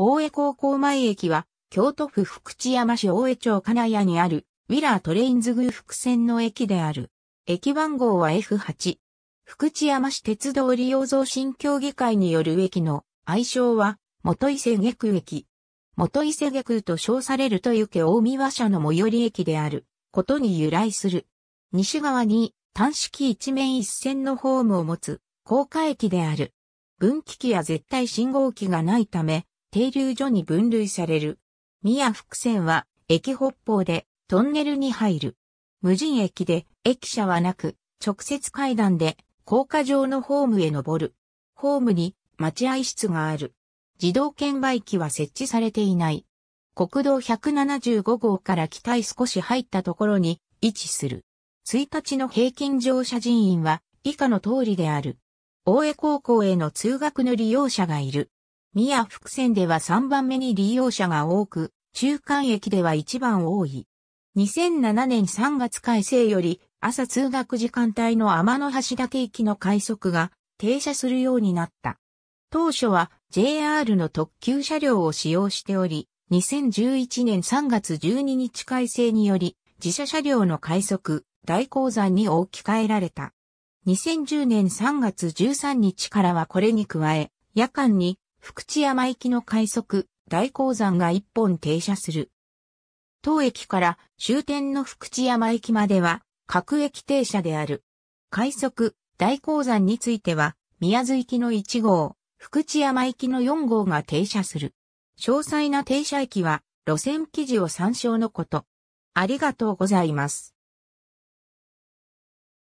大江高校前駅は、京都府福知山市大江町金谷にある、ウィラートレインズ偶福線の駅である。駅番号は F8。福知山市鉄道利用増進協議会による駅の愛称は、元伊勢下空駅。元伊勢下空と称されるというけ大見和社の最寄り駅である、ことに由来する。西側に単式一面一線のホームを持つ、高架駅である。分岐器や絶対信号機がないため、停留所に分類される。宮福線は駅北方でトンネルに入る。無人駅で駅舎はなく直接階段で高架上のホームへ登る。ホームに待合室がある。自動券売機は設置されていない。国道175号から北へ少し入ったところに位置する。1日の平均乗車人員は以下の通りである。大江高校への通学の利用者がいる。宮福線では3番目に利用者が多く、中間駅では一番多い。2007年3月改正より朝通学時間帯の天の橋立行きの快速が停車するようになった。当初は JR の特急車両を使用しており、2011年3月12日改正により自社車両の快速、大鉱山に置き換えられた。2010年3月13日からはこれに加え、夜間に福知山行きの快速、大鉱山が一本停車する。当駅から終点の福知山駅までは各駅停車である。快速、大鉱山については、宮津行きの1号、福知山行きの4号が停車する。詳細な停車駅は、路線記事を参照のこと。ありがとうございます。